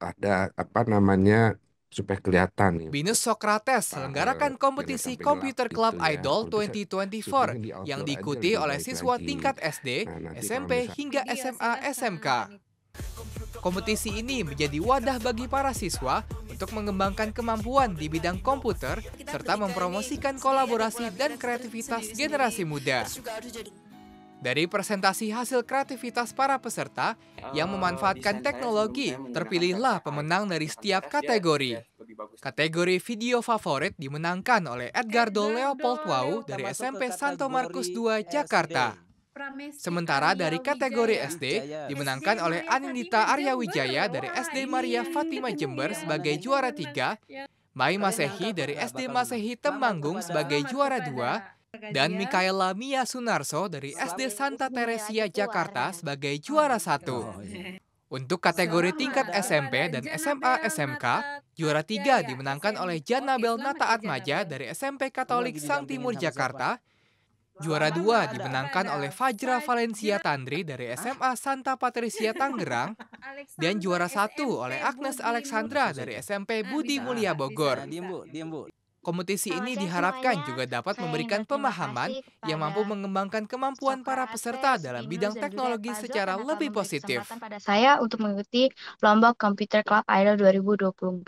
ada apa namanya supaya kelihatan. Binus gitu. Socrates selenggarakan kompetisi Computer Club ya. Idol 2024 yang diikuti oleh siswa tingkat SD, nah, SMP hingga iya, SMA SMK. Kompetisi ini menjadi wadah bagi para siswa untuk mengembangkan kemampuan di bidang komputer serta mempromosikan kolaborasi dan kreativitas generasi muda. Dari presentasi hasil kreativitas para peserta yang ah, memanfaatkan teknologi, terpilihlah pemenang dari setiap ya, kategori. Ya, kategori video favorit dimenangkan oleh Edgardo Leopold Wau dari SMP Santo Markus II, Jakarta. Sementara dari kategori SD dimenangkan oleh Anindita Arya Wijaya dari SD Maria Fatima Jember sebagai juara tiga, Mai Masehi dari SD Masehi Temanggung sebagai juara dua, Kan dan Mikaela Mia Sunarso dari SD Santa Teresia Jakarta ya? sebagai oh, juara gitu. satu. Oh, iya. Untuk kategori tingkat SMP dan SMA SMK, iya, juara iya, tiga dimenangkan oleh Janabel Nata Atmaja dari SMP Katolik Sang Timur Jakarta. Juara dua dimenangkan oleh Fajra Valencia Tandri dari SMA Santa Patricia Tangerang dan juara satu oleh Agnes Alexandra dari SMP ah, Budi Mulia Bogor. Nah, Kompetisi ini diharapkan juga dapat memberikan pemahaman yang mampu mengembangkan kemampuan para peserta dalam bidang teknologi secara lebih positif. Pada saya untuk mengikuti lomba Computer Club Idol 2024.